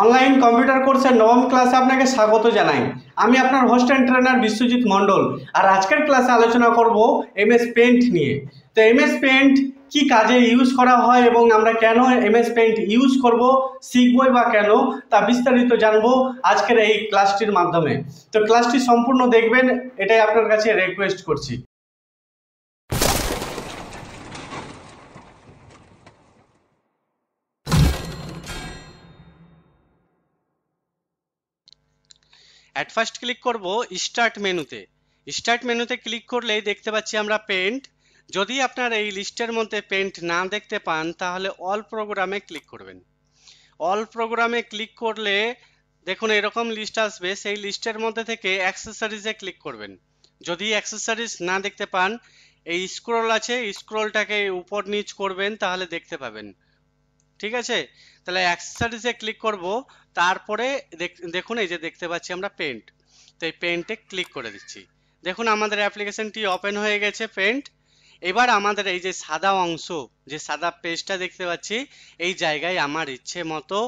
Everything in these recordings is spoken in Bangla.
অনলাইন কম্পিউটার কোর্সের নবম ক্লাসে আপনাকে স্বাগত জানাই আমি আপনার host and trainer Biswajit Mondal আর আজকের ক্লাসে আলোচনা করব এমএস পেন্ট নিয়ে তো এমএস পেন্ট কি কাজে ইউজ করা হয় এবং আমরা কেন এমএস পেন্ট ইউজ করব শিখবই বা কেন তা বিস্তারিত জানবো আজকের এই ক্লাসটির মাধ্যমে তো ক্লাসটি সম্পূর্ণ দেখবেন এটাই আপনার কাছে রিকোয়েস্ট করছি অ্যাট ফার্স্ট ক্লিক করব স্টার্ট মেনুতে স্টার্ট মেনুতে ক্লিক করলেই দেখতে পাচ্ছি আমরা পেন্ট যদি আপনার এই লিস্টের মধ্যে পেন্ট না দেখতে পান তাহলে অল প্রোগ্রামে ক্লিক করবেন অল প্রোগ্রামে ক্লিক করলে দেখুন এরকম লিস্ট আসবে সেই লিস্টের মধ্যে থেকে অ্যাক্সেসারিজে ক্লিক করবেন যদি অ্যাক্সেসারিজ না দেখতে পান এই স্ক্রোল আছে স্ক্রোলটাকে উপর নিচ করবেন তাহলে দেখতে পাবেন ঠিক আছে তাহলে অ্যাক্সেসরিজে ক্লিক করব তারপরে দেখুন এই যে দেখতে পাচ্ছি আমরা পেন্ট তো এই পেন্টে ক্লিক করে দিচ্ছি দেখুন আমাদের অ্যাপ্লিকেশনটি ওপেন হয়ে গেছে পেন্ট এবার আমাদের এই যে সাদা অংশ যে সাদা পেজটা দেখতে পাচ্ছি এই জায়গায় আমার ইচ্ছে মতো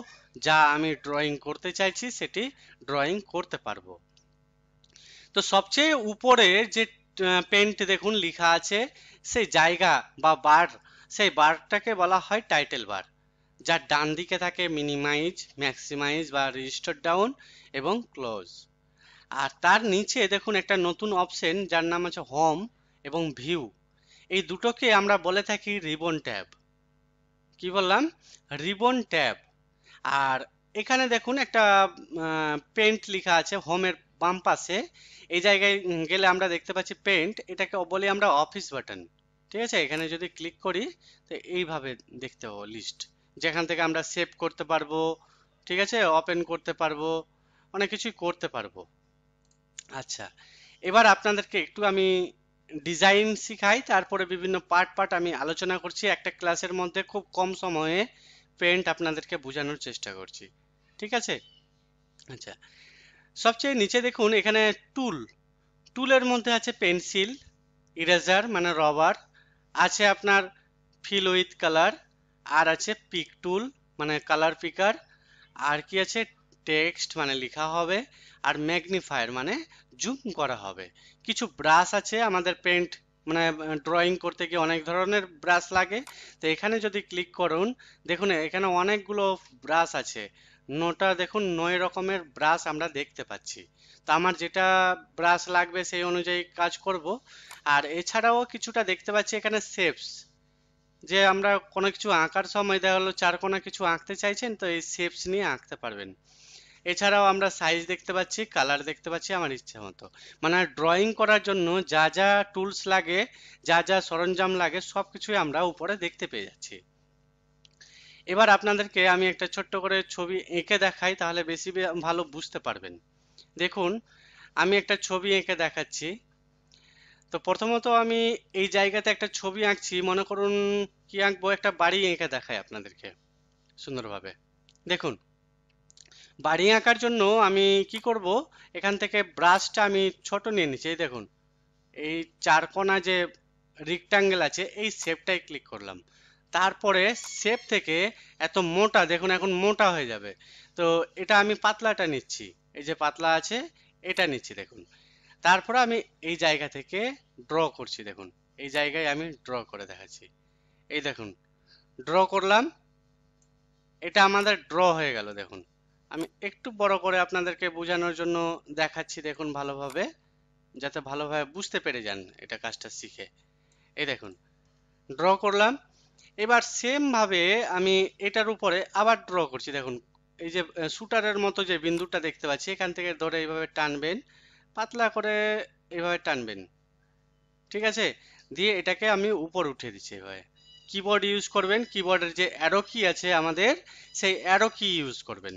যা আমি ড্রয়িং করতে চাইছি সেটি ড্রয়িং করতে পারবো তো সবচেয়ে উপরে যে পেন্ট দেখুন লিখা আছে সেই জায়গা বা বার সেই বারটাকে বলা হয় টাইটেল বার যার ডান দিকে থাকে মিনিমাইজ ম্যাক্সিমাইজ বা রেজিস্টার ডাউন এবং ক্লোজ আর তার নিচে দেখুন একটা নতুন অপশন যার নাম আছে হোম এবং ভিউ এই দুটোকে আমরা বলে থাকি রিবন ট্যাব কি বললাম রিবন ট্যাব আর এখানে দেখুন একটা পেন্ট লেখা আছে হোমের বাম পাশে এই জায়গায় গেলে আমরা দেখতে পাচ্ছি পেন্ট এটাকে বলি আমরা অফিস বাটন ঠিক আছে এখানে যদি ক্লিক করি তো এইভাবে দেখতে পাবো লিস্ট যেখান থেকে আমরা সেভ করতে পারবো ঠিক আছে ওপেন করতে পারবো অনেক কিছুই করতে পারবো আচ্ছা এবার আপনাদেরকে একটু আমি ডিজাইন শিখাই তারপরে বিভিন্ন পার্ট পার্ট আমি আলোচনা করছি একটা ক্লাসের মধ্যে খুব কম সময়ে পেন্ট আপনাদেরকে বোঝানোর চেষ্টা করছি ঠিক আছে আচ্ছা সবচেয়ে নিচে দেখুন এখানে টুল টুলের মধ্যে আছে পেন্সিল ইরেজার মানে রবার আছে আপনার ফিল উইথ কালার আর আছে পিক টুল মানে কালার পিকার আর কি আছে টেক্সট মানে লেখা হবে আর ম্যাগনিফায়ার মানে জুম করা হবে কিছু ব্রাশ আছে আমাদের পেন্ট মানে ড্রয়িং করতে গিয়ে অনেক ধরনের ব্রাশ লাগে তো এখানে যদি ক্লিক করুন দেখুন এখানে অনেকগুলো ব্রাশ আছে নোটা দেখুন নয় রকমের ব্রাশ আমরা দেখতে পাচ্ছি তো আমার যেটা ব্রাশ লাগবে সেই অনুযায়ী কাজ করব আর এছাড়াও কিছুটা দেখতে পাচ্ছি এখানে শেপস যে আমরা কোনো কিছু আঁকার সময় দেখা গেলো কোনা কিছু আঁকতে চাইছেন তো এই শেপস নিয়ে আঁকতে পারবেন এছাড়াও আমরা সাইজ দেখতে পাচ্ছি কালার দেখতে পাচ্ছি আমার ইচ্ছে মতো মানে ড্রয়িং করার জন্য যা যা টুলস লাগে যা যা সরঞ্জাম লাগে সব কিছুই আমরা উপরে দেখতে পেয়ে যাচ্ছি এবার আপনাদেরকে আমি একটা ছোট্ট করে ছবি এঁকে দেখাই তাহলে বেশি ভালো বুঝতে পারবেন দেখুন আমি একটা ছবি এঁকে দেখাচ্ছি তো প্রথমত আমি এই জায়গাতে একটা ছবি আঁকছি মনে করুন কি আঁকবো একটা বাড়ি এঁকে দেখায় আপনাদেরকে সুন্দরভাবে দেখুন বাড়ি আঁকার জন্য আমি কি করব এখান থেকে ব্রাশটা আমি ছোট নিয়ে নিচ্ছি এই দেখুন এই চারকোনা যে রিক্টাঙ্গেল আছে এই শেপটাই ক্লিক করলাম তারপরে শেপ থেকে এত মোটা দেখুন এখন মোটা হয়ে যাবে তো এটা আমি পাতলাটা নিচ্ছি এই যে পাতলা আছে এটা নিচ্ছি দেখুন তারপরে আমি এই জায়গা থেকে ড্র করছি দেখুন এই জায়গায় আমি ড্র করে দেখাচ্ছি এই দেখুন ড্র করলাম এটা আমাদের ড্র হয়ে গেল দেখুন আমি একটু বড় করে আপনাদেরকে বোঝানোর জন্য দেখাচ্ছি দেখুন ভালোভাবে যাতে ভালোভাবে বুঝতে পেরে যান এটা কাজটা শিখে এই দেখুন ড্র করলাম এবার সেমভাবে আমি এটার উপরে আবার ড্র করছি দেখুন এই যে শুটারের মতো যে বিন্দুটা দেখতে পাচ্ছি এখান থেকে ধরে এইভাবে টানবেন পাতলা করে এভাবে টানবেন ঠিক আছে দিয়ে এটাকে আমি উপর উঠিয়ে দিচ্ছি এভাবে কিবোর্ড ইউজ করবেন কিবোর্ডের যে অ্যারো কি আছে আমাদের সেই অ্যারো কি ইউজ করবেন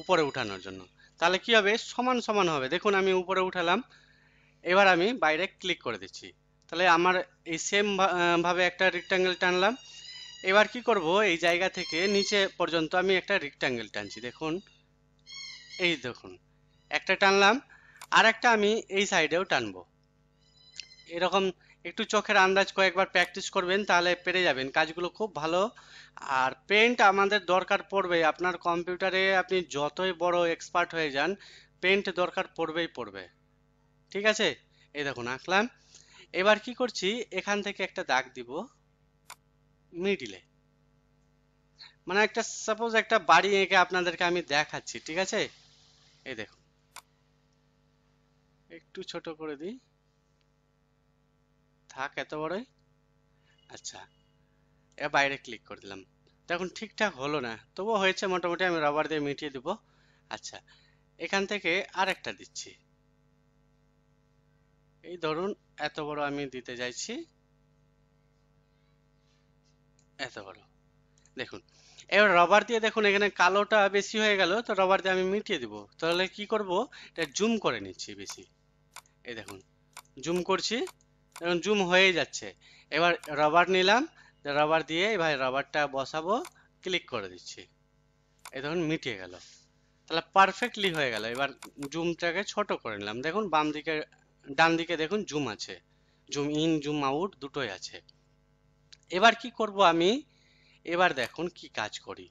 উপরে উঠানোর জন্য তাহলে কি হবে সমান সমান হবে দেখুন আমি উপরে উঠালাম এবার আমি বাইরে ক্লিক করে দিচ্ছি তাহলে আমার এই সেম ভাবে একটা রেক্ট্যাঙ্গেল টানলাম এবার কি করব এই জায়গা থেকে নিচে পর্যন্ত আমি একটা রেক্ট্যাঙ্গেল টানছি দেখুন এই দেখুন একটা টানলাম আর একটা আমি এই সাইডেও টানবো এরকম একটু চোখের আন্দাজ কয়েকবার প্র্যাকটিস করবেন তাহলে পেরে যাবেন কাজগুলো খুব ভালো আর পেন্ট আমাদের দরকার পড়বে আপনার কম্পিউটারে আপনি যতই বড় এক্সপার্ট হয়ে যান পেন্ট দরকার পড়বেই পড়বে ঠিক আছে এই দেখুন আঁকলাম এবার কি করছি এখান থেকে একটা দাগ দিব মিডিলে মানে একটা সাপোজ একটা বাড়ি এঁকে আপনাদেরকে আমি দেখাচ্ছি ঠিক আছে এই দেখুন একটু ছোট করে দিই থাক এত বড়ই আচ্ছা এ বাইরে ক্লিক করে দিলাম দেখুন ঠিকঠাক হলো না তবুও হয়েছে মোটামুটি আমি রাবার দিয়ে মিটিয়ে দিব আচ্ছা এখান থেকে আর একটা দিচ্ছি এই ধরুন এত বড় আমি দিতে চাইছি এত বড় দেখুন এবার রবার দিয়ে দেখুন এখানে কালোটা বেশি হয়ে গেল তো রবার দিয়ে আমি মিটিয়ে দিব তাহলে কি করব এটা জুম করে নিচ্ছি বেশি এই দেখুন জুম করছি এখন জুম হয়েই যাচ্ছে এবার রাবার নিলাম রাবার দিয়ে এবার রাবারটা বসাবো ক্লিক করে দিচ্ছি এই দেখুন মিটিয়ে গেল তাহলে পারফেক্টলি হয়ে গেল এবার জুমটাকে ছোট করে নিলাম দেখুন বাম দিকে ডান দিকে দেখুন জুম আছে জুম ইন জুম আউট দুটোই আছে এবার কি করব আমি এবার দেখুন কি কাজ করি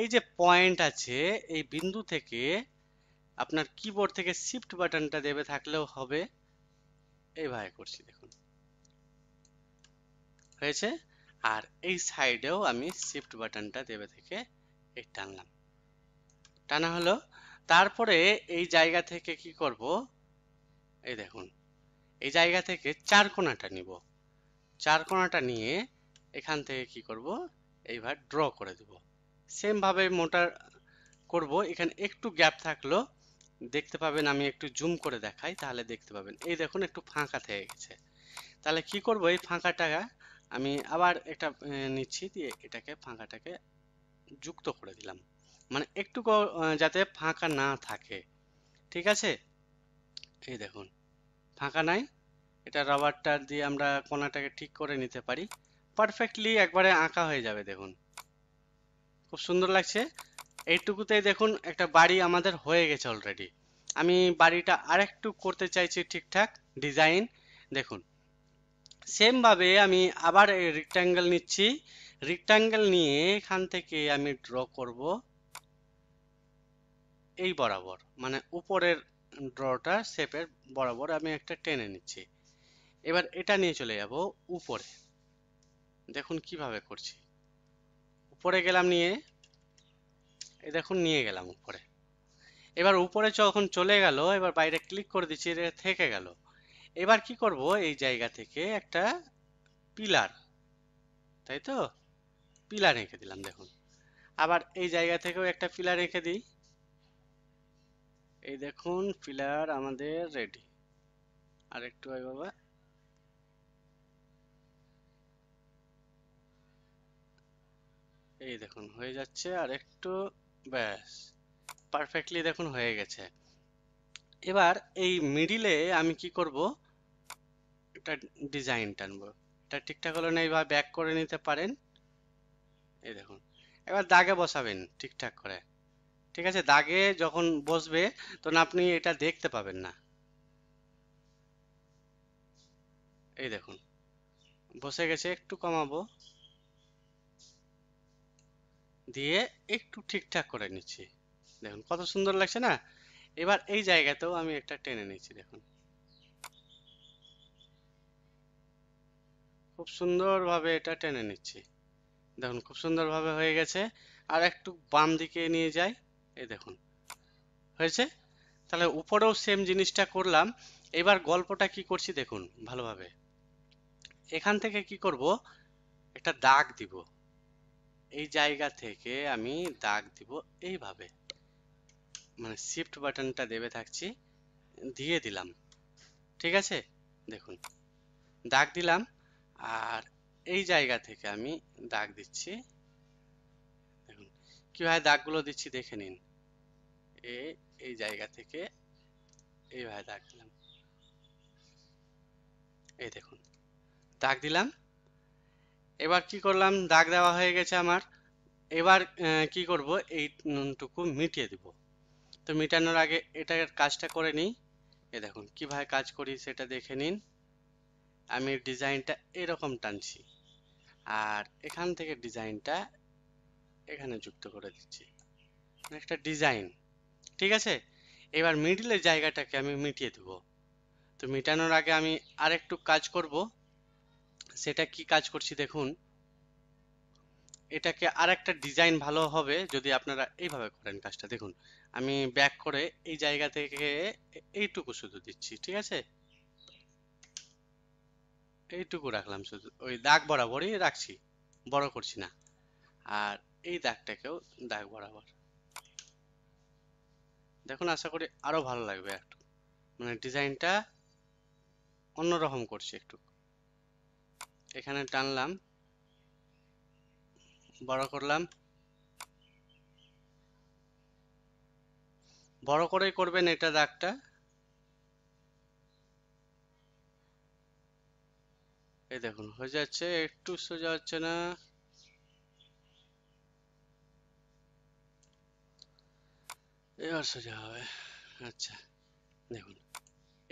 এই যে পয়েন্ট আছে এই বিন্দু থেকে আপনার কিবোর্ড থেকে শিফট বাটনটা দেবে থাকলেও হবে এইভাবে করছি দেখুন হয়েছে আর এই সাইডেও আমি শিফট বাটনটা দেবে থেকে এই টানলাম টানা হলো তারপরে এই জায়গা থেকে কি করব এই দেখুন এই জায়গা থেকে চার কোনাটা নিব চার কোনাটা নিয়ে এখান থেকে কি করব এইবার ড্র করে দেব সেমভাবে মোটা করব এখানে একটু গ্যাপ থাকলো দেখতে পাবেন আমি একটু জুম করে দেখাই তাহলে দেখতে পাবেন এই দেখুন একটু ফাঁকা থেকে গেছে তাহলে কি করব এই ফাঁকাটা আমি আবার এটা নিচ্ছি দিয়ে এটাকে ফাঁকাটাকে যুক্ত করে দিলাম মানে একটু যাতে ফাঁকা না থাকে ঠিক আছে এই দেখুন ফাঁকা নাই এটা রাবারটা দিয়ে আমরা কোনাটাকে ঠিক করে নিতে পারি পারফেক্টলি একবারে আঁকা হয়ে যাবে দেখুন খুব সুন্দর লাগছে এইটুকুতেই দেখুন একটা বাড়ি আমাদের হয়ে গেছে অলরেডি আমি বাড়িটা আরেকটু করতে চাইছি ঠিকঠাক ডিজাইন দেখুন সেমভাবে আমি আবার রেক্ট্যাঙ্গেল নিচ্ছি রেক্ট্যাঙ্গেল নিয়ে এখান থেকে আমি ড্র করব এই বরাবর মানে উপরের ড্রটা শেপের বরাবর আমি একটা টেনে নিচ্ছি এবার এটা নিয়ে চলে যাব উপরে দেখুন কিভাবে করছি উপরে গেলাম নিয়ে এই দেখুন নিয়ে গেলাম উপরে এবার উপরে যখন চলে গেল এবার বাইরে ক্লিক করে দিচ্ছি এটা থেকে গেল এবার কি করব এই জায়গা থেকে একটা পিলার তাই তো পিলার রেখে দিলাম দেখুন আবার এই জায়গা থেকেও একটা পিলার রেখে দিই এই দেখুন পিলার আমাদের রেডি আর একটু হয় বাবা এই দেখুন হয়ে যাচ্ছে আর একটু ব্যাস পারফেক্টলি দেখুন হয়ে গেছে এবার এই মিডিলে আমি কি করব এটা ডিজাইন টানবো এটা ঠিকঠাক হলো না এইভাবে ব্যাক করে নিতে পারেন এই দেখুন এবার দাগে বসাবেন ঠিকঠাক করে ঠিক আছে দাগে যখন বসবে তখন আপনি এটা দেখতে পাবেন না এই দেখুন বসে গেছে একটু কমাবো দিয়ে একটু ঠিকঠাক করে নিচ্ছি দেখুন কত সুন্দর লাগছে না এবার এই জায়গাতেও আমি একটা টেনে নিচ্ছি দেখুন খুব সুন্দরভাবে এটা টেনে নিচ্ছি দেখুন খুব সুন্দরভাবে হয়ে গেছে আর একটু বাম দিকে নিয়ে যাই এই দেখুন হয়েছে তাহলে উপরেও সেম জিনিসটা করলাম এবার গল্পটা কি করছি দেখুন ভালোভাবে এখান থেকে কি করব একটা দাগ দিব এই জায়গা থেকে আমি দাগ দিব এইভাবে মানে শিফট বাটনটা দেবে থাকছি দিয়ে দিলাম ঠিক আছে দেখুন দাগ দিলাম আর এই জায়গা থেকে আমি দাগ দিচ্ছি দেখুন কীভাবে দাগগুলো দিচ্ছি দেখে নিন এ এই জায়গা থেকে এইভাবে দাগ দিলাম এই দেখুন দাগ দিলাম এবার কি করলাম দাগ দেওয়া হয়ে গেছে আমার এবার কি করব নুনটুকু মিটিয়ে দিব তো মিটানোর আগে এটার কাজটা করে নিই এ দেখুন কীভাবে কাজ করি সেটা দেখে নিন আমি ডিজাইনটা এরকম টানছি আর এখান থেকে ডিজাইনটা এখানে যুক্ত করে দিচ্ছি একটা ডিজাইন ঠিক আছে এবার মিডিলের জায়গাটাকে আমি মিটিয়ে দেব তো মিটানোর আগে আমি আরেকটু কাজ করব সেটা কি কাজ করছি দেখুন এটাকে আর একটা ডিজাইন ভালো হবে যদি আপনারা এইভাবে করেন কাজটা দেখুন আমি ব্যাক করে এই জায়গা থেকে এইটুকু শুধু দিচ্ছি ঠিক আছে এইটুকু রাখলাম শুধু ওই দাগ বরাবরই রাখছি বড় করছি না আর এই দাগটাকেও দাগ বরাবর দেখুন আশা করি আরো ভালো লাগবে একটু মানে ডিজাইনটা অন্যরকম করছি একটু এখানে টানলাম বড় করলাম বড় করেই করবেন এটা দাগটা এই দেখুন হয়ে যাচ্ছে একটু সোজা হচ্ছে না এবার সোজা হবে আচ্ছা দেখুন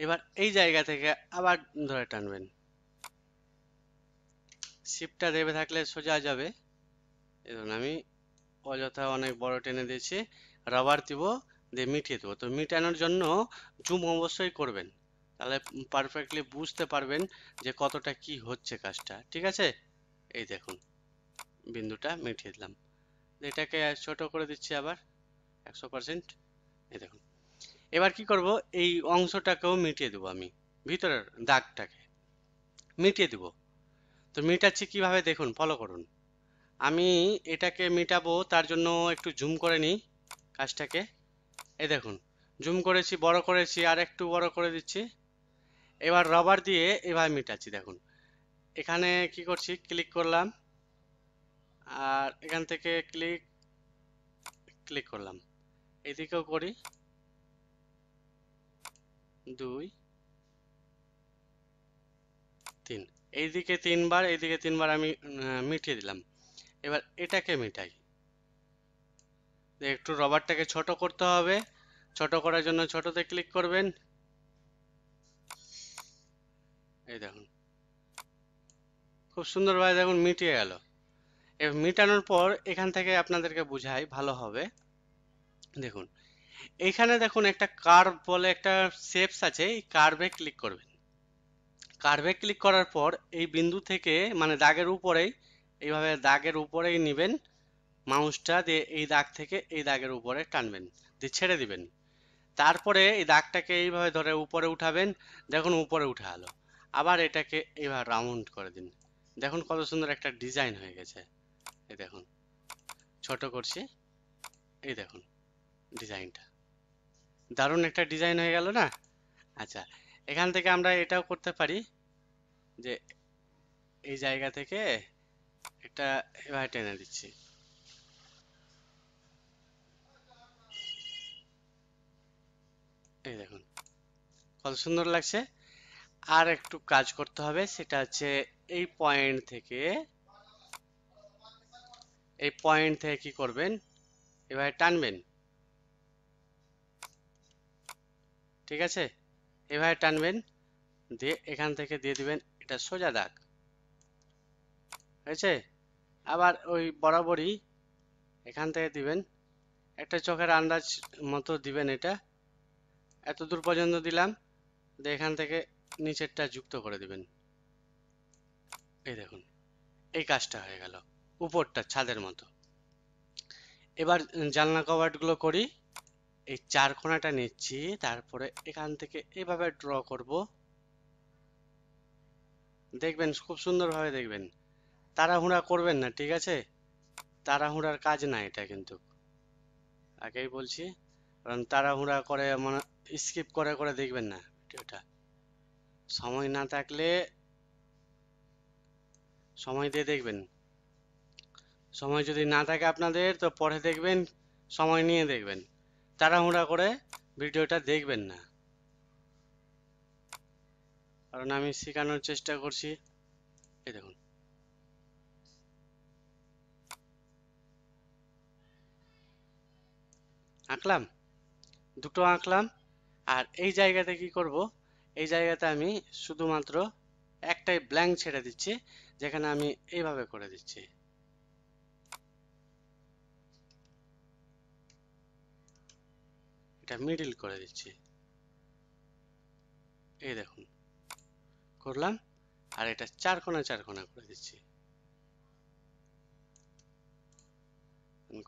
এবার এই জায়গা থেকে আবার ধরে টানবেন শিপটা দেবে থাকলে সোজা যাবে এরকম আমি অযথা অনেক বড় টেনে দিয়েছি রাবার দিব দিয়ে মিটিয়ে দেবো তো মিটানোর জন্য জুম অবশ্যই করবেন তাহলে পারফেক্টলি বুঝতে পারবেন যে কতটা কি হচ্ছে কাজটা ঠিক আছে এই দেখুন বিন্দুটা মিটিয়ে দিলাম এটাকে ছোট করে দিচ্ছি আবার একশো পার্সেন্ট এই দেখুন এবার কি করব এই অংশটাকেও মিটিয়ে দেবো আমি ভিতরের দাগটাকে মিটিয়ে দেবো তো মিটাচ্ছি কিভাবে দেখুন ফলো করুন আমি এটাকে মিটাবো তার জন্য একটু জুম করে নিই কাজটাকে এ দেখুন জুম করেছি বড় করেছি আর একটু বড় করে দিচ্ছি এবার রবার দিয়ে এভাবে মিটাচ্ছি দেখুন এখানে কি করছি ক্লিক করলাম আর এখান থেকে ক্লিক ক্লিক করলাম এদিকেও করি দুই তিন এইদিকে তিনবার এইদিকে তিনবার আমি মিটিয়ে দিলাম এবার এটাকে মিটাই একটু রবারটাকে ছোট করতে হবে ছোট করার জন্য ছোটতে ক্লিক করবেন এই দেখুন খুব সুন্দরভাবে দেখুন মিটিয়ে গেল মিটানোর পর এখান থেকে আপনাদেরকে বুঝাই ভালো হবে দেখুন এখানে দেখুন একটা কার্ভ বলে একটা শেপস আছে এই কার্ভে ক্লিক করবেন কার্ভে ক্লিক করার পর এই বিন্দু থেকে মানে দাগের উপরেই এইভাবে দাগের উপরেই নেবেন মাউসটা দিয়ে এই দাগ থেকে এই দাগের উপরে টানবেন দিয়ে ছেড়ে দিবেন তারপরে এই দাগটাকে এইভাবে ধরে উপরে উঠাবেন দেখুন উপরে উঠে আলো আবার এটাকে এইভাবে রাউন্ড করে দিন দেখুন কত সুন্দর একটা ডিজাইন হয়ে গেছে এই দেখুন ছোট করছি এই দেখুন ডিজাইনটা দারুণ একটা ডিজাইন হয়ে গেল না আচ্ছা এখান থেকে আমরা এটাও করতে পারি যে এই জায়গা থেকে এটা এভাবে টেনে দিচ্ছি এই দেখুন কত সুন্দর লাগছে আর একটু কাজ করতে হবে সেটা হচ্ছে এই পয়েন্ট থেকে এই পয়েন্ট থেকে কি করবেন এভাবে টানবেন ঠিক আছে এভাবে টানবেন দিয়ে এখান থেকে দিয়ে দিবেন এটা সোজা দাগ হয়েছে আবার ওই বরাবরই এখান থেকে দিবেন একটা চোখের আন্দাজ মতো দিবেন এটা এত দূর পর্যন্ত দিলাম দিয়ে এখান থেকে নিচেরটা যুক্ত করে দিবেন এই দেখুন এই কাজটা হয়ে গেল উপরটা ছাদের মতো এবার জানলা কভারগুলো করি এই চারকোনাটা নিচ্ছি তারপরে এখান থেকে এভাবে ড্র করব দেখবেন খুব সুন্দরভাবে দেখবেন তাড়াহুড়া করবেন না ঠিক আছে তাড়াহুড়ার কাজ না এটা কিন্তু আগেই বলছি কারণ তাড়াহুড়া করে মানে স্কিপ করে করে দেখবেন না ভিডিওটা সময় না থাকলে সময় দিয়ে দেখবেন সময় যদি না থাকে আপনাদের তো পরে দেখবেন সময় নিয়ে দেখবেন তাড়াহুড়া করে ভিডিওটা দেখবেন না কারণ আমি শেখানোর চেষ্টা করছি এই দেখুন আঁকলাম দুটো আঁকলাম আর এই জায়গাতে কি করব এই জায়গাতে আমি শুধুমাত্র একটাই ব্ল্যাঙ্ক ছেড়ে দিচ্ছি যেখানে আমি এইভাবে করে দিচ্ছি একটা মিডিল করে দিচ্ছি এই দেখুন করলাম আর এটা চার কোনা চার কোনা করে দিচ্ছি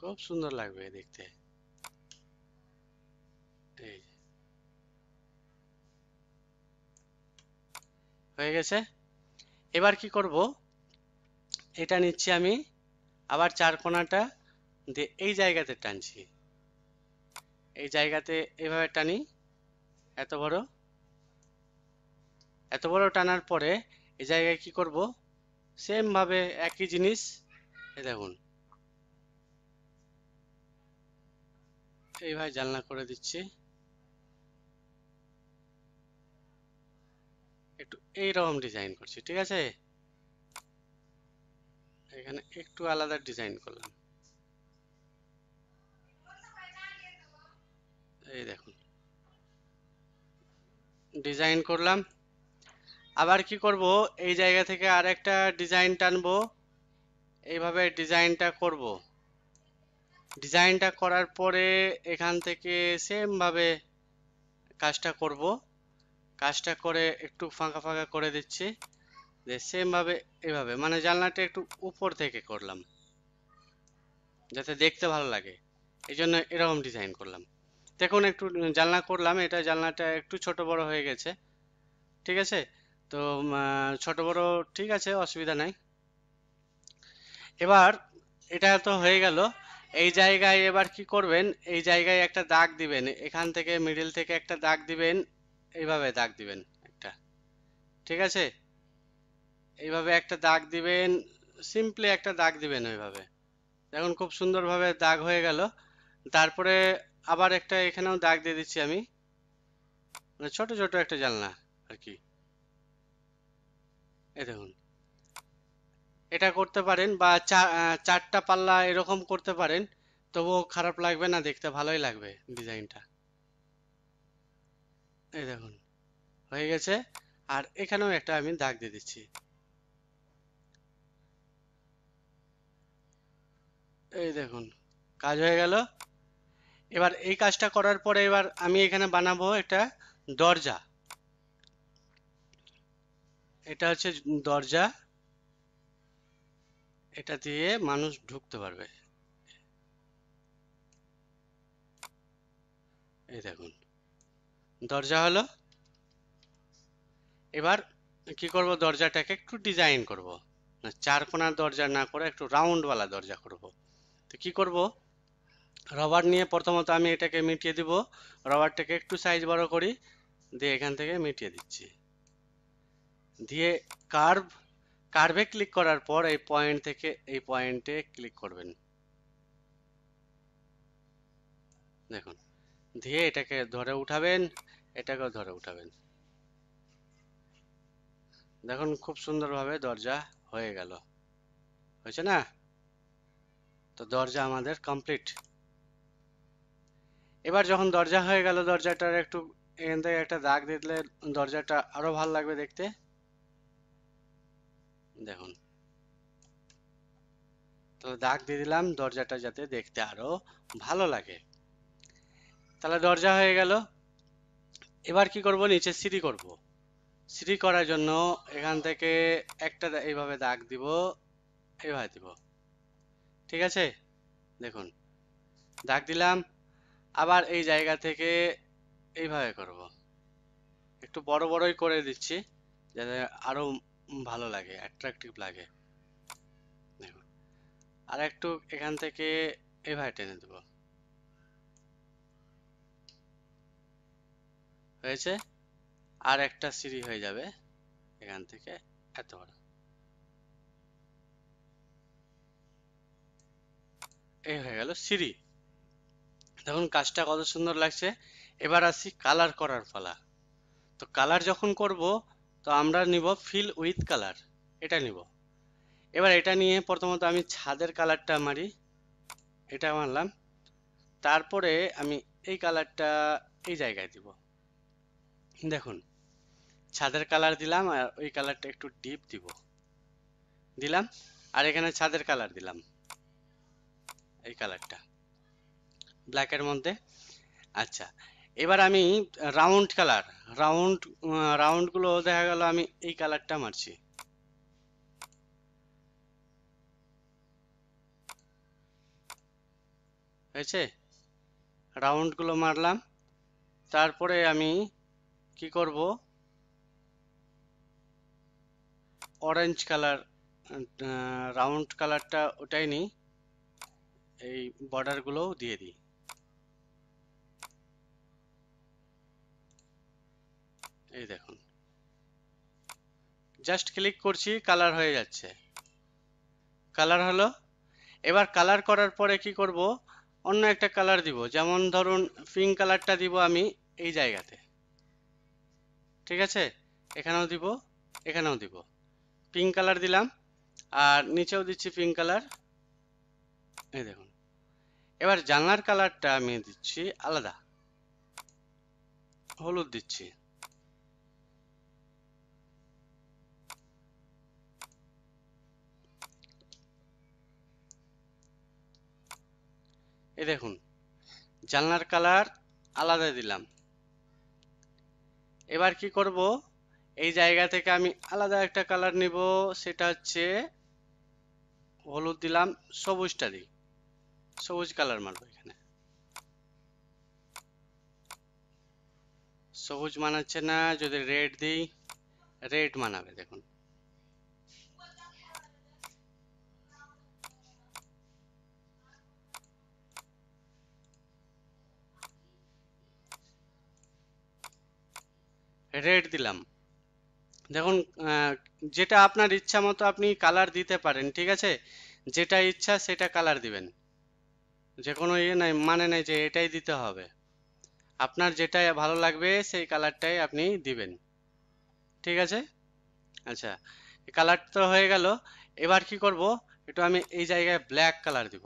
খুব সুন্দর লাগবে দেখতে হয়ে গেছে এবার কি করব এটা নিচ্ছি আমি আবার চার কোনাটা দিয়ে এই জায়গাতে টানছি এই জায়গাতে এভাবে টানি এত বড় এত বড় টানার পরে এই জায়গায় কি করব ভাবে একই জিনিস দেখুন এইভাবে জানলা করে দিচ্ছি একটু এইরকম ডিজাইন করছি ঠিক আছে এখানে একটু আলাদা ডিজাইন করলাম এই দেখুন ডিজাইন করলাম আবার কি করব এই জায়গা থেকে আর একটা ডিজাইন টানবো এইভাবে ডিজাইনটা করব ডিজাইনটা করার পরে এখান থেকে সেমভাবে কাজটা করব কাজটা করে একটু ফাঁকা ফাঁকা করে দিচ্ছি যে সেমভাবে এভাবে মানে জানলাটা একটু উপর থেকে করলাম যাতে দেখতে ভালো লাগে এই জন্য এরকম ডিজাইন করলাম দেখুন একটু জানলা করলাম এটা জানলাটা একটু ছোট বড় হয়ে গেছে ঠিক আছে তো ছোট বড় ঠিক আছে অসুবিধা নাই এবার এটা তো হয়ে গেল এই জায়গায় এবার কি করবেন এই জায়গায় একটা দাগ দিবেন এখান থেকে মিডিল থেকে একটা দাগ দিবেন এইভাবে দাগ দিবেন একটা ঠিক আছে এইভাবে একটা দাগ দিবেন সিম্পলি একটা দাগ দিবেন ওইভাবে এখন খুব সুন্দরভাবে দাগ হয়ে গেল তারপরে আবার একটা এখানেও দাগ দিয়ে দিচ্ছি আমি মানে ছোট ছোট একটা জানলা আর কি দেখুন এটা করতে পারেন বা চারটা পাল্লা এরকম করতে পারেন তবুও খারাপ লাগবে না দেখতে ভালোই লাগবে ডিজাইনটা এই দেখুন হয়ে গেছে আর এখানেও একটা আমি দাগ দিয়ে দিচ্ছি এই দেখুন কাজ হয়ে গেল এবার এই কাজটা করার পরে এবার আমি এখানে বানাবো এটা দরজা এটা হচ্ছে দরজা এটা দিয়ে মানুষ ঢুকতে পারবে এই দেখুন দরজা হলো এবার কি করব দরজাটাকে একটু ডিজাইন করব না চার কোণার দরজা না করে একটু রাউন্ডওয়ালা দরজা করব তো কি করব রবার নিয়ে প্রথমত আমি এটাকে মিটিয়ে দিব রবারটাকে একটু সাইজ বড় করি দিয়ে এখান থেকে মিটিয়ে দিচ্ছি দিয়ে কার্ভ কার্ভে ক্লিক করার পর এই পয়েন্ট থেকে এই পয়েন্টে ক্লিক করবেন দেখুন দিয়ে এটাকে ধরে উঠাবেন এটাকেও ধরে উঠাবেন দেখুন খুব সুন্দরভাবে দরজা হয়ে গেল হয়েছে না তো দরজা আমাদের কমপ্লিট এবার যখন দরজা হয়ে গেল দরজাটার একটু এখান থেকে একটা দাগ দিলে দরজাটা আরো ভালো লাগবে দেখতে দেখুন তো দাগ দিয়ে দিলাম দরজাটা যাতে দেখতে আরো ভালো লাগে তাহলে দরজা হয়ে গেল এবার কি করব নিচে সিঁড়ি করব সিঁড়ি করার জন্য এখান থেকে একটা এইভাবে দাগ দিব এইভাবে দিব ঠিক আছে দেখুন দাগ দিলাম আবার এই জায়গা থেকে এইভাবে করব একটু বড় বড়ই করে দিচ্ছি যাতে আরো ভালো লাগে অ্যাট্রাকটিভ লাগে দেখুন আর একটু এখান থেকে এভাবে টেনে দেব হয়েছে আর একটা সিঁড়ি হয়ে যাবে এখান থেকে এত বড় এই হয়ে গেল সিঁড়ি দেখুন কাজটা কত সুন্দর লাগছে এবার আসি কালার করার পালা তো কালার যখন করব তো আমরা নিব ফিল উইথ কালার এটা নিব এবার এটা নিয়ে প্রথমত আমি ছাদের কালারটা মারি এটা মারলাম তারপরে আমি এই কালারটা এই জায়গায় দিব দেখুন ছাদের কালার দিলাম আর ওই কালারটা একটু ডিপ দিব দিলাম আর এখানে ছাদের কালার দিলাম এই কালারটা ব্ল্যাকের মধ্যে আচ্ছা এবার আমি রাউন্ড কালার রাউন্ড রাউন্ডগুলো দেখা গেল আমি এই কালারটা মারছি হয়েছে রাউন্ডগুলো মারলাম তারপরে আমি কি করব অরেঞ্জ কালার রাউন্ড কালারটা ওটাই নিই এই বর্ডারগুলোও দিয়ে দিই এই দেখুন জাস্ট ক্লিক করছি কালার হয়ে যাচ্ছে কালার হলো এবার কালার করার পরে কি করব অন্য একটা কালার দিব যেমন ধরুন পিঙ্ক কালারটা দিব আমি এই জায়গাতে ঠিক আছে এখানেও দিব এখানেও দিব পিঙ্ক কালার দিলাম আর নিচেও দিচ্ছি পিঙ্ক কালার এই দেখুন এবার জানলার কালারটা আমি দিচ্ছি আলাদা হলুদ দিচ্ছি এ দেখুন জানলার কালার আলাদা দিলাম এবার কি করব এই জায়গা থেকে আমি আলাদা একটা কালার নিব সেটা হচ্ছে হলুদ দিলাম সবুজটা দিই সবুজ কালার মারব এখানে সবুজ মানাচ্ছে না যদি রেড দিই রেড মানাবে দেখুন রেড দিলাম দেখুন যেটা আপনার ইচ্ছা মতো আপনি কালার দিতে পারেন ঠিক আছে যেটা ইচ্ছা সেটা কালার দিবেন যে কোনো ইয়ে নাই মানে নাই যে এটাই দিতে হবে আপনার যেটা ভালো লাগবে সেই কালারটাই আপনি দিবেন ঠিক আছে আচ্ছা কালার তো হয়ে গেল এবার কি করব একটু আমি এই জায়গায় ব্ল্যাক কালার দিব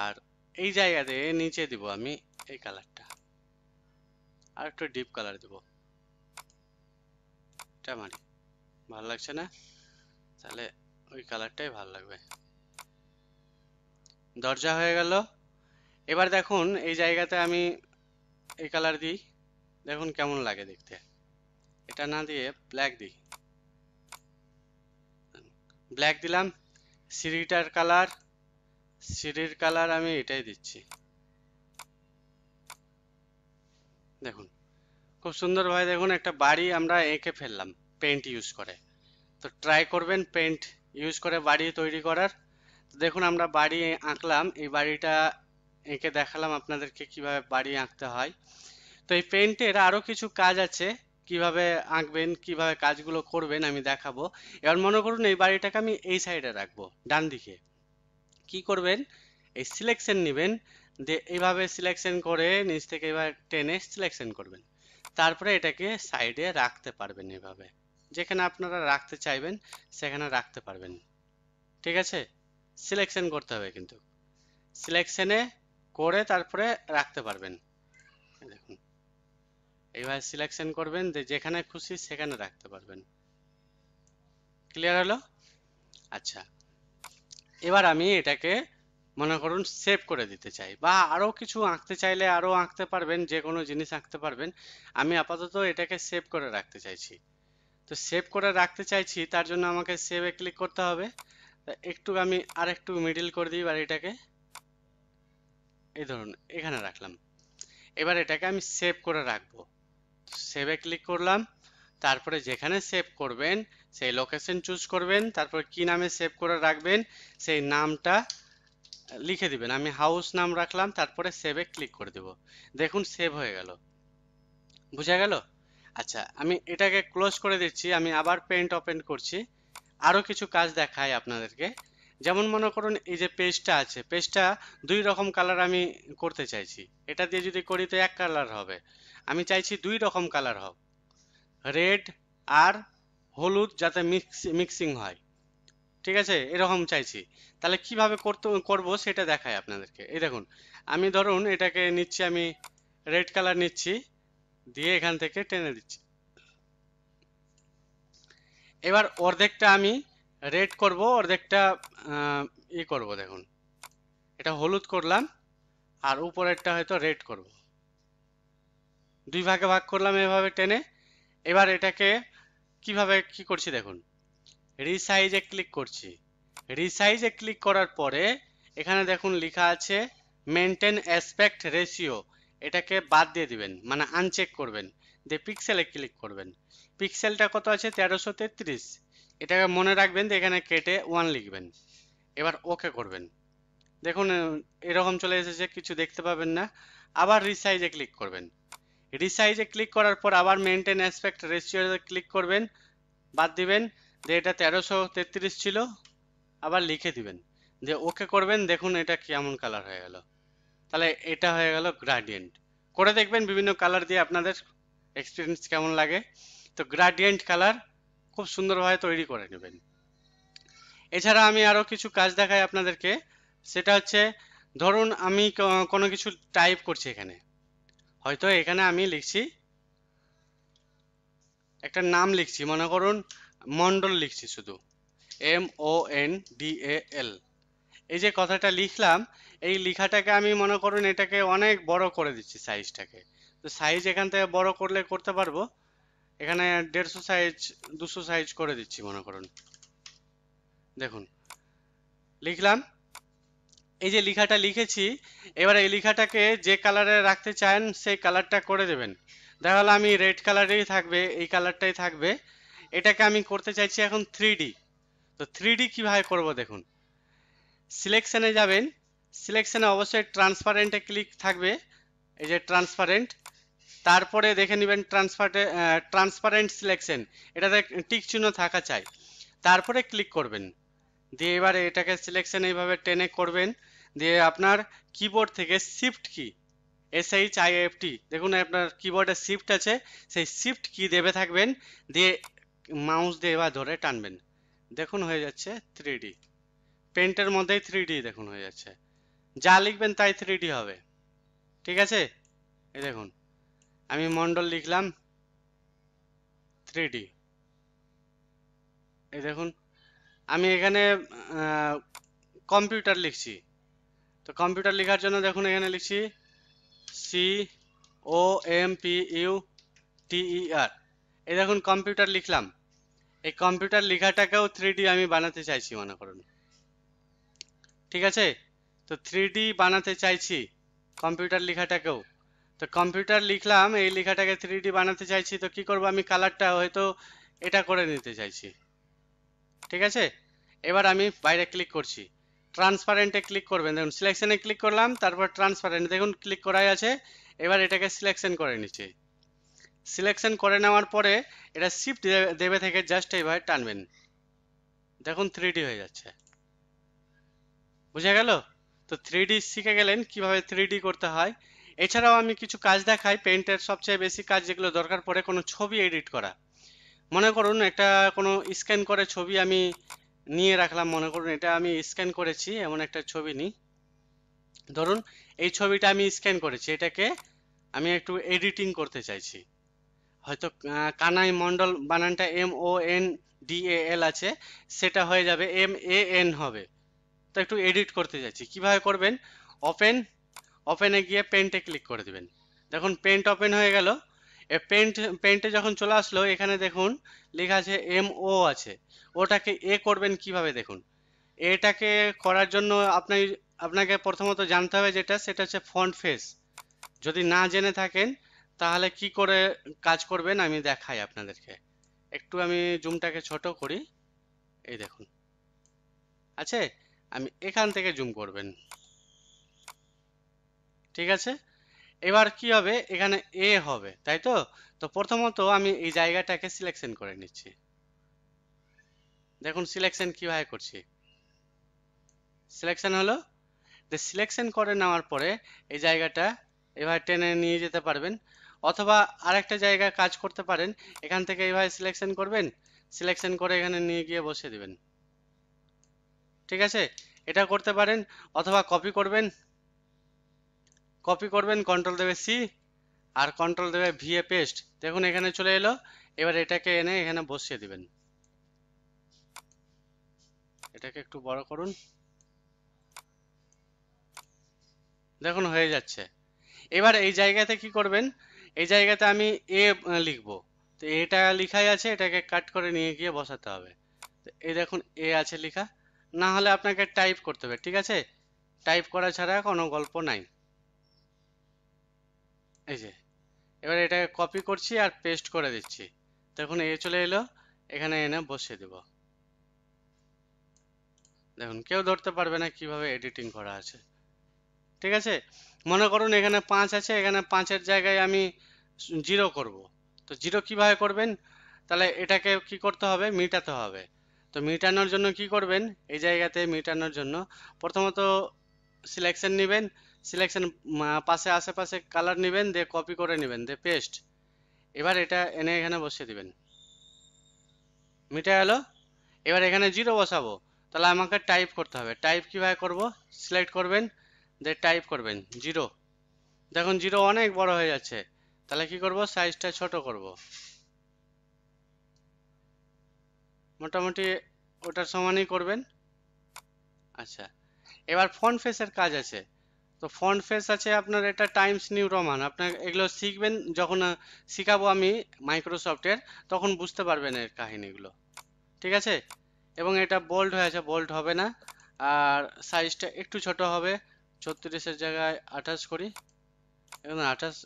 আর এই জায়গাতে নিচে দিব আমি এই কালারটা আর একটু ডিপ কালার দেবো এটা ভাল লাগছে না তাহলে ওই কালারটাই ভাল লাগবে দরজা হয়ে গেল এবার দেখুন এই জায়গাতে আমি এই কালার দিই দেখুন কেমন লাগে দেখতে এটা না দিয়ে ব্ল্যাক দিই ব্ল্যাক দিলাম সিঁড়িটার কালার সিঁড়ির কালার আমি এটাই দিচ্ছি দেখুন খুব সুন্দরভাবে দেখুন একটা বাড়ি আমরা এঁকে ফেললাম পেন্ট ইউজ করে তো ট্রাই করবেন পেন্ট ইউজ করে বাড়ি তৈরি করার দেখুন আমরা বাড়ি আঁকলাম এই বাড়িটা এঁকে দেখালাম আপনাদেরকে কিভাবে বাড়ি আঁকতে হয় তো এই পেন্টের আরও কিছু কাজ আছে কিভাবে আঁকবেন কিভাবে কাজগুলো করবেন আমি দেখাবো এবার মনে করুন এই বাড়িটাকে আমি এই সাইডে রাখবো ডান দিকে কি করবেন এই সিলেকশন নেবেন দে এইভাবে সিলেকশন করে নিচ থেকে এবার টেনে সিলেকশন করবেন তারপরে এটাকে সাইডে রাখতে পারবেন এভাবে যেখানে আপনারা রাখতে চাইবেন সেখানে রাখতে পারবেন ঠিক আছে সিলেকশন করতে হবে কিন্তু সিলেকশনে করে তারপরে রাখতে পারবেন দেখুন এইভাবে সিলেকশন করবেন যেখানে খুশি সেখানে রাখতে পারবেন ক্লিয়ার হলো আচ্ছা এবার আমি এটাকে মনে করুন সেভ করে দিতে চাই বা আরও কিছু আঁকতে চাইলে আরও আঁকতে পারবেন যে কোনো জিনিস আঁকতে পারবেন আমি আপাতত এটাকে সেভ করে রাখতে চাইছি তো সেভ করে রাখতে চাইছি তার জন্য আমাকে সেভে ক্লিক করতে হবে একটু আমি আর একটু মিডিল করে দিই এটাকে এই ধরুন এখানে রাখলাম এবার এটাকে আমি সেভ করে রাখবো সেভে ক্লিক করলাম তারপরে যেখানে সেভ করবেন সেই লোকেশন চুজ করবেন তারপর কি নামে সেভ করে রাখবেন সেই নামটা লিখে দিবেন আমি হাউস নাম রাখলাম তারপরে সেভে ক্লিক করে দেব দেখুন সেভ হয়ে গেল বুঝা গেল আচ্ছা আমি এটাকে ক্লোজ করে দিচ্ছি আমি আবার পেন্ট ওপেন করছি আরও কিছু কাজ দেখাই আপনাদেরকে যেমন মনে করুন এই যে পেজটা আছে পেজটা দুই রকম কালার আমি করতে চাইছি এটা দিয়ে যদি করি তো এক কালার হবে আমি চাইছি দুই রকম কালার হোক রেড আর হলুদ যাতে মিক্স মিক্সিং হয় ঠিক আছে এরকম চাইছি তাহলে কিভাবে করতে করবো সেটা দেখায় আপনাদেরকে এই দেখুন আমি ধরুন এটাকে নিচ্ছি আমি রেড কালার নিচ্ছি দিয়ে এখান থেকে টেনে দিচ্ছি এবার অর্ধেকটা আমি রেড করব অর্ধেকটা ই করব দেখুন এটা হলুদ করলাম আর উপরেরটা হয়তো রেড করব দুই ভাগে ভাগ করলাম এভাবে টেনে এবার এটাকে কিভাবে কি করছি দেখুন রিসাইজে ক্লিক করছি রিসাইজে ক্লিক করার পরে এখানে দেখুন লেখা আছে মেনটেন অ্যাসপেক্ট রেশিও এটাকে বাদ দিয়ে দিবেন মানে আনচেক করবেন দে পিক্সেলে ক্লিক করবেন পিক্সেলটা কত আছে তেরোশো তেত্রিশ এটাকে মনে রাখবেন যে এখানে কেটে ওয়ান লিখবেন এবার ওকে করবেন দেখুন এরকম চলে এসেছে কিছু দেখতে পাবেন না আবার রিসাইজে ক্লিক করবেন রিসাইজে ক্লিক করার পর আবার মেনটেন অ্যাসপেক্ট রেশিও ক্লিক করবেন বাদ দিবেন যে এটা তেরোশো তেত্রিশ ছিল আবার লিখে দিবেন যে ওকে করবেন দেখুন এটা কেমন কালার হয়ে গেল তাহলে এটা হয়ে গেল গ্রাডিয়েন্ট করে দেখবেন বিভিন্ন কালার দিয়ে আপনাদের এক্সপিরিয়েন্স কেমন লাগে তো গ্রাডিয়েন্ট কালার খুব সুন্দরভাবে তৈরি করে নেবেন এছাড়া আমি আরও কিছু কাজ দেখাই আপনাদেরকে সেটা হচ্ছে ধরুন আমি কোনো কিছু টাইপ করছি এখানে হয়তো এখানে আমি লিখছি একটা নাম লিখছি মনে করুন মন্ডল লিখছি শুধু M O N D A L এই যে কথাটা লিখলাম এই লেখাটাকে আমি মনে করুন এটাকে অনেক বড় করে দিচ্ছি সাইজটাকে তো সাইজ এখান থেকে বড় করলে করতে পারবো এখানে দেড়শো সাইজ দুশো সাইজ করে দিচ্ছি মনে করুন দেখুন লিখলাম এই যে লেখাটা লিখেছি এবার এই লেখাটাকে যে কালারে রাখতে চান সেই কালারটা করে দেবেন দেখা গেলো আমি রেড কালারেই থাকবে এই কালারটাই থাকবে এটাকে আমি করতে চাইছি এখন থ্রি তো থ্রি কিভাবে করব দেখুন সিলেকশানে যাবেন সিলেকশানে অবশ্যই ট্রান্সপারেন্টে ক্লিক থাকবে এই যে ট্রান্সপারেন্ট তারপরে দেখে নেবেন ট্রান্সপারে ট্রান্সপারেন্ট সিলেকশন এটাতে টিক চিহ্ন থাকা চাই তারপরে ক্লিক করবেন দিয়ে এবারে এটাকে সিলেকশন এইভাবে টেনে করবেন দিয়ে আপনার কিবোর্ড থেকে shift key S H I F T দেখুন আপনার কিবোর্ডে শিফট আছে সেই শিফট কি দেবে থাকবেন দিয়ে মাউস দিয়ে এবার ধরে টানবেন দেখুন হয়ে যাচ্ছে থ্রি ডি পেন্টের মধ্যেই থ্রি ডি দেখুন হয়ে যাচ্ছে যা লিখবেন তাই থ্রি ডি হবে ঠিক আছে এই দেখুন আমি মন্ডল লিখলাম থ্রি ডি এই দেখুন আমি এখানে কম্পিউটার লিখছি তো কম্পিউটার লেখার জন্য দেখুন এখানে লিখছি C O M P U T E R এই দেখুন কম্পিউটার লিখলাম এই কম্পিউটার লেখাটাকেও থ্রি আমি বানাতে চাইছি মনে করুন ঠিক আছে তো থ্রি বানাতে চাইছি কম্পিউটার লেখাটাকেও তো কম্পিউটার লিখলাম এই লেখাটাকে থ্রি বানাতে চাইছি তো কি করব আমি কালারটা হয়তো এটা করে নিতে চাইছি ঠিক আছে এবার আমি বাইরে ক্লিক করছি ট্রান্সপারেন্টে ক্লিক করবেন দেখুন সিলেকশানে ক্লিক করলাম তারপর ট্রান্সপারেন্ট দেখুন ক্লিক করাই আছে এবার এটাকে সিলেকশন করে নিচ্ছি সিলেকশন করে নেওয়ার পরে এটা শিফট দেবে থেকে জাস্ট এইভাবে টানবেন দেখুন থ্রি হয়ে যাচ্ছে বুঝা গেল তো থ্রি শিখে গেলেন কিভাবে থ্রি করতে হয় এছাড়াও আমি কিছু কাজ দেখাই পেন্টের সবচেয়ে বেশি কাজ যেগুলো দরকার পড়ে কোনো ছবি এডিট করা মনে করুন একটা কোনো স্ক্যান করে ছবি আমি নিয়ে রাখলাম মনে করুন এটা আমি স্ক্যান করেছি এমন একটা ছবি নিই ধরুন এই ছবিটা আমি স্ক্যান করেছি এটাকে আমি একটু এডিটিং করতে চাইছি হয়তো কানাই মণ্ডল বানানটা M O N D A L আছে সেটা হয়ে যাবে এম এ এন হবে তো একটু এডিট করতে যাচ্ছি কিভাবে করবেন ওপেন ওপেনে গিয়ে পেন্টে ক্লিক করে দেবেন দেখুন পেন্ট ওপেন হয়ে গেল এ পেন্ট পেন্টে যখন চলে আসলো এখানে দেখুন লেখা আছে এম ও আছে ওটাকে এ করবেন কিভাবে দেখুন এটাকে করার জন্য আপনি আপনাকে প্রথমত জানতে হবে যেটা সেটা হচ্ছে ফন্ট ফেস যদি না জেনে থাকেন তাহলে কি করে কাজ করবেন আমি দেখাই আপনাদেরকে একটু আমি জুমটাকে ছোট করি এই দেখুন আছে আমি এখান থেকে জুম করবেন ঠিক আছে এবার কি হবে এখানে এ হবে তাই তো তো প্রথমত আমি এই জায়গাটাকে সিলেকশন করে নিচ্ছি দেখুন সিলেকশন কীভাবে করছি সিলেকশন হলো যে সিলেকশন করে নেওয়ার পরে এই জায়গাটা এবার টেনে নিয়ে যেতে পারবেন অথবা আরেকটা জায়গায় কাজ করতে পারেন এখান থেকে এইভাবে সিলেকশন করবেন সিলেকশন করে এখানে নিয়ে গিয়ে বসিয়ে দিবেন ঠিক আছে এটা করতে পারেন অথবা কপি করবেন কপি করবেন কন্ট্রোল দেবে সি আর কন্ট্রোল দেবে ভি এ পেস্ট দেখুন এখানে চলে এলো এবার এটাকে এনে এখানে বসিয়ে দিবেন এটাকে একটু বড় করুন দেখুন হয়ে যাচ্ছে এবার এই জায়গাতে কি করবেন এই জায়গাতে আমি এ লিখবো তো এটা লেখাই আছে এটাকে কাট করে নিয়ে গিয়ে বসাতে হবে তো এই দেখুন এ আছে লেখা না হলে আপনাকে টাইপ করতে হবে ঠিক আছে টাইপ করা ছাড়া কোনো গল্প নাই এই যে এবার এটাকে কপি করছি আর পেস্ট করে দিচ্ছি দেখুন এ চলে এলো এখানে এনে বসিয়ে দেব দেখুন কেউ ধরতে পারবে না কিভাবে এডিটিং করা আছে ঠিক আছে মনে করুন এখানে পাঁচ আছে এখানে পাঁচের জায়গায় আমি জিরো করব তো জিরো কীভাবে করবেন তাহলে এটাকে কি করতে হবে মেটাতে হবে তো মেটানোর জন্য কি করবেন এই জায়গাতে মেটানোর জন্য প্রথমত সিলেকশন নেবেন সিলেকশন পাশে আশেপাশে কালার নেবেন দিয়ে কপি করে নেবেন দিয়ে পেস্ট এবার এটা এনে এখানে বসিয়ে দিবেন মিটে এলো এবার এখানে জিরো বসাবো তাহলে আমাকে টাইপ করতে হবে টাইপ কীভাবে করব সিলেক্ট করবেন দিয়ে টাইপ করবেন জিরো দেখুন জিরো অনেক বড় হয়ে যাচ্ছে তাহলে কি করব সাইজটা ছোট করব মোটামুটি ওটার সমানই করবেন আচ্ছা এবার ফ্রন্ট ফেসের কাজ আছে তো ফ্রন্ট ফেস আছে আপনার এটা টাইমস নিউ রোমান আপনার এগুলো শিখবেন যখন শিখাবো আমি মাইক্রোসফটের তখন বুঝতে পারবেন এর কাহিনিগুলো ঠিক আছে এবং এটা বোল্ড হয়ে আছে বোল্ড হবে না আর সাইজটা একটু ছোট হবে ছত্রিশের জায়গায় আঠাশ করি এখন আঠাশ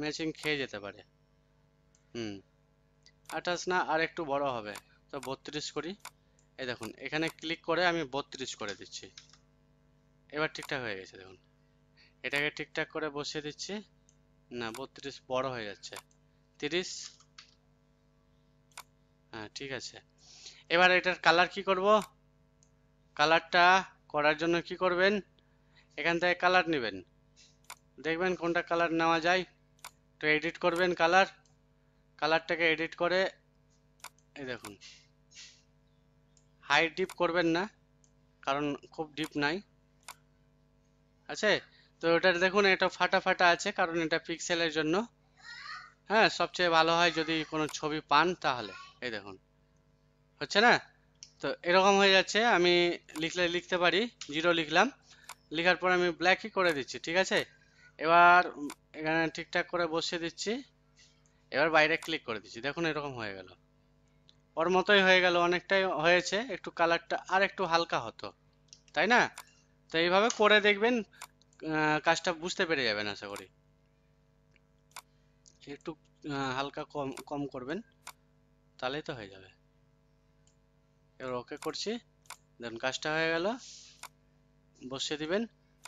মেশিন খেয়ে যেতে পারে হুম আঠাশ না আর একটু বড় হবে তো বত্রিশ করি এই দেখুন এখানে ক্লিক করে আমি বত্রিশ করে দিচ্ছি এবার ঠিকঠাক হয়ে গেছে দেখুন এটাকে ঠিকঠাক করে বসিয়ে দিচ্ছি না বত্রিশ বড় হয়ে যাচ্ছে তিরিশ হ্যাঁ ঠিক আছে এবার এটার কালার কি করব কালারটা করার জন্য কি করবেন এখান থেকে কালার নেবেন দেখবেন কোনটা কালার নেওয়া যায় তো এডিট করবেন কালার কালারটাকে এডিট করে এই দেখুন হাই ডিপ করবেন না কারণ খুব ডিপ নাই আছে তো ওটার দেখুন এটা ফাটা ফাটা আছে কারণ এটা পিক্সেলের জন্য হ্যাঁ সবচেয়ে ভালো হয় যদি কোনো ছবি পান তাহলে এই দেখুন হচ্ছে না তো এরকম হয়ে যাচ্ছে আমি লিখলে লিখতে পারি জিরো লিখলাম লেখার পর আমি ব্ল্যাকই করে দিচ্ছি ঠিক আছে এবার এখানে ঠিকঠাক করে বসিয়ে দিচ্ছি এবার বাইরে ক্লিক করে দিচ্ছি দেখুন এরকম হয়ে গেল ওর মতোই হয়ে গেল অনেকটাই হয়েছে একটু কালারটা আর একটু হালকা হতো তাই না তো এইভাবে করে দেখবেন কাজটা বুঝতে পেরে যাবেন আশা করি একটু হালকা কম কম করবেন তাহলেই তো হয়ে যাবে এবার ওকে করছি দেখুন কাজটা হয়ে গেল বসিয়ে দিবেন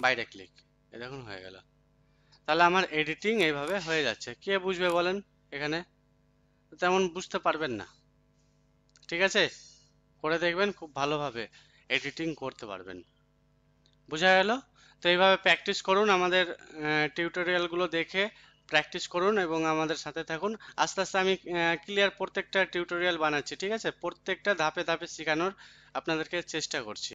বাইরে ক্লিক এ দেখুন হয়ে গেল তাহলে আমার এডিটিং এইভাবে হয়ে যাচ্ছে কে বুঝবে বলেন এখানে তেমন বুঝতে পারবেন না ঠিক আছে করে দেখবেন খুব ভালোভাবে এডিটিং করতে পারবেন বোঝা গেল তো এইভাবে প্র্যাকটিস করুন আমাদের টিউটোরিয়ালগুলো দেখে প্র্যাকটিস করুন এবং আমাদের সাথে থাকুন আস্তে আস্তে আমি ক্লিয়ার প্রত্যেকটা টিউটোরিয়াল বানাচ্ছি ঠিক আছে প্রত্যেকটা ধাপে ধাপে শেখানোর আপনাদেরকে চেষ্টা করছি